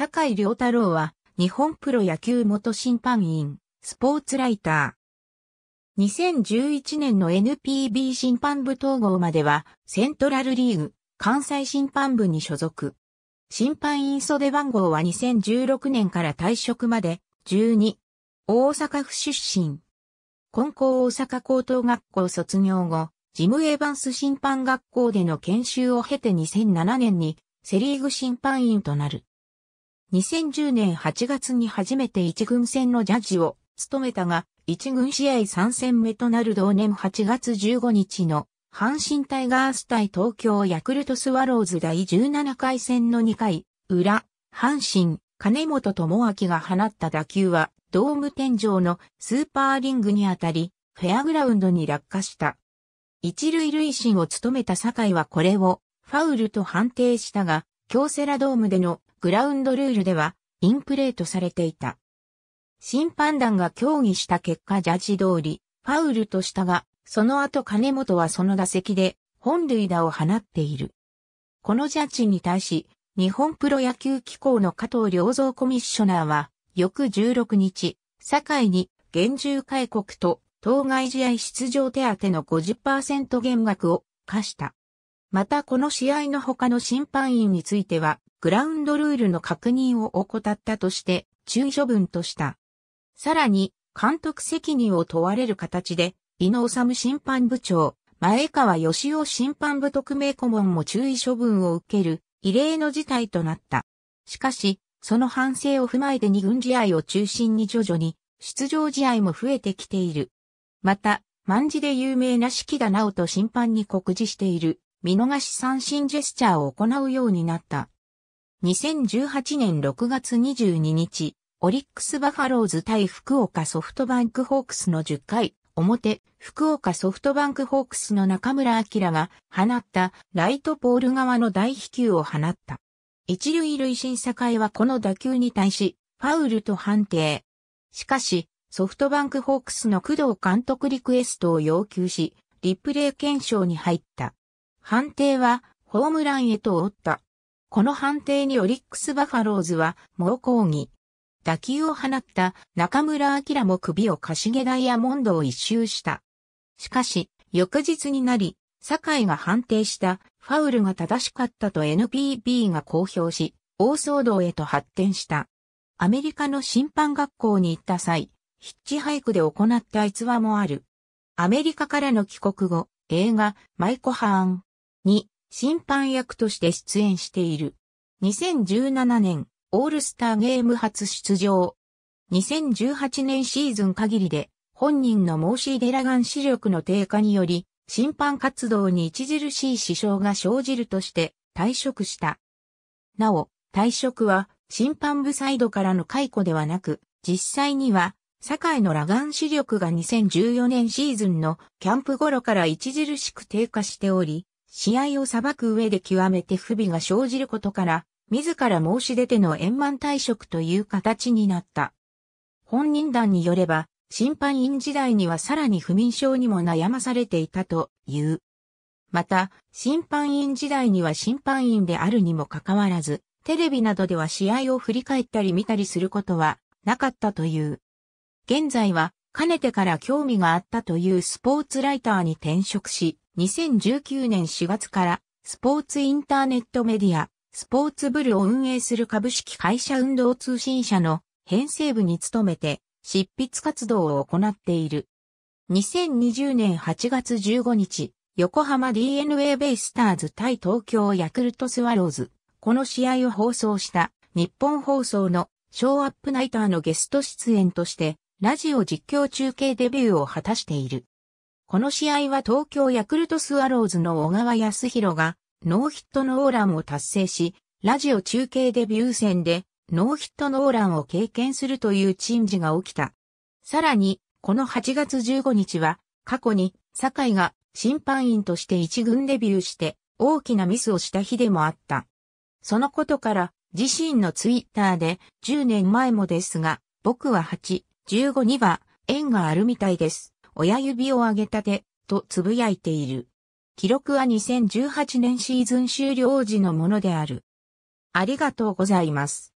坂井良太郎は、日本プロ野球元審判員、スポーツライター。2011年の NPB 審判部統合までは、セントラルリーグ、関西審判部に所属。審判員袖番号は2016年から退職まで、12。大阪府出身。金光大阪高等学校卒業後、ジム・エヴァンス審判学校での研修を経て2007年にセリーグ審判員となる。2010年8月に初めて一軍戦のジャッジを務めたが、一軍試合3戦目となる同年8月15日の阪神タイガース対東京ヤクルトスワローズ第17回戦の2回、裏、阪神、金本智明が放った打球は、ドーム天井のスーパーリングに当たり、フェアグラウンドに落下した。一塁塁審を務めた堺井はこれをファウルと判定したが、京セラドームでのグラウンドルールではインプレートされていた。審判団が協議した結果ジャッジ通り、ファウルとしたが、その後金本はその打席で本塁打を放っている。このジャッジに対し、日本プロ野球機構の加藤良造コミッショナーは、翌16日、堺に厳重戒告と当該試合出場手当の50%減額を課した。またこの試合の他の審判員については、グラウンドルールの確認を怠ったとして注意処分とした。さらに、監督責任を問われる形で、井野治審判部長、前川義雄審判部特命顧問も注意処分を受ける異例の事態となった。しかし、その反省を踏まえて二軍試合を中心に徐々に出場試合も増えてきている。また、万事で有名な式田直と審判に告示している見逃し三振ジェスチャーを行うようになった。2018年6月22日、オリックスバファローズ対福岡ソフトバンクホークスの10回表、福岡ソフトバンクホークスの中村明が放ったライトポール側の大飛球を放った。一塁塁審査会はこの打球に対し、ファウルと判定。しかし、ソフトバンクホークスの工藤監督リクエストを要求し、リプレイ検証に入った。判定は、ホームランへと追った。この判定にオリックスバファローズは猛抗議。打球を放った中村明も首をかしげダイヤモンドを一周した。しかし、翌日になり、酒井が判定したファウルが正しかったと NPB が公表し、大騒動へと発展した。アメリカの審判学校に行った際、ヒッチハイクで行った逸話もある。アメリカからの帰国後、映画、マイコハーンに審判役として出演している。2017年、オールスターゲーム初出場。2018年シーズン限りで、本人の申し出ら眼視力の低下により、審判活動に著しい支障が生じるとして退職した。なお、退職は審判部サイドからの解雇ではなく、実際には、堺の裸眼視力が2014年シーズンのキャンプ頃から著しく低下しており、試合を裁く上で極めて不備が生じることから、自ら申し出ての円満退職という形になった。本人団によれば、審判員時代にはさらに不眠症にも悩まされていたという。また、審判員時代には審判員であるにもかかわらず、テレビなどでは試合を振り返ったり見たりすることはなかったという。現在は、かねてから興味があったというスポーツライターに転職し、2019年4月からスポーツインターネットメディア、スポーツブルを運営する株式会社運動通信社の編成部に勤めて執筆活動を行っている。2020年8月15日、横浜 DNA ベイスターズ対東京ヤクルトスワローズ。この試合を放送した日本放送のショーアップナイターのゲスト出演としてラジオ実況中継デビューを果たしている。この試合は東京ヤクルトスワローズの小川康弘がノーヒットノーランを達成し、ラジオ中継デビュー戦でノーヒットノーランを経験するという珍事が起きた。さらに、この8月15日は、過去に、酒井が審判員として一軍デビューして、大きなミスをした日でもあった。そのことから、自身のツイッターで、10年前もですが、僕は8、15には、縁があるみたいです。親指を上げたて、と呟いている。記録は2018年シーズン終了時のものである。ありがとうございます。